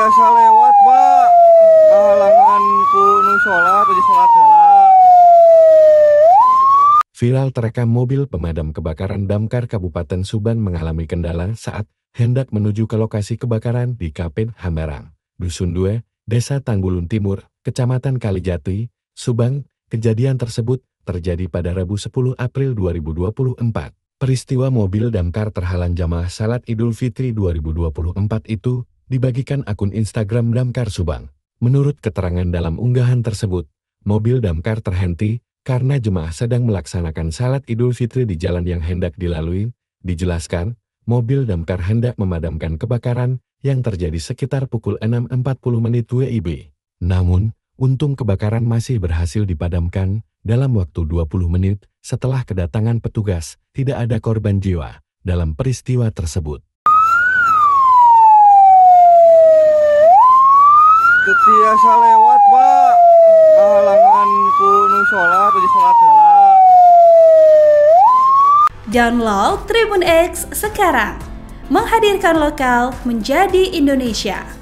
biasa lewat Pak kehalangan kuno sholat di sholat ya, Viral terekam mobil pemadam kebakaran Damkar Kabupaten Suban mengalami kendala saat hendak menuju ke lokasi kebakaran di Kapin Hamerang, Dusun 2, Desa Tanggulun Timur, Kecamatan Kalijati, Subang. Kejadian tersebut terjadi pada Rabu 10 April 2024. Peristiwa mobil damkar terhalang jamaah salat Idul Fitri 2024 itu dibagikan akun Instagram Damkar Subang. Menurut keterangan dalam unggahan tersebut, mobil damkar terhenti karena jemaah sedang melaksanakan salat Idul Fitri di jalan yang hendak dilalui. Dijelaskan, mobil damkar hendak memadamkan kebakaran yang terjadi sekitar pukul 6.40 menit WIB. Namun, untung kebakaran masih berhasil dipadamkan dalam waktu 20 menit setelah kedatangan petugas, tidak ada korban jiwa dalam peristiwa tersebut. biasa lewat pak kehalangan kuno sholat di sholat hela download Tribun X sekarang menghadirkan lokal menjadi Indonesia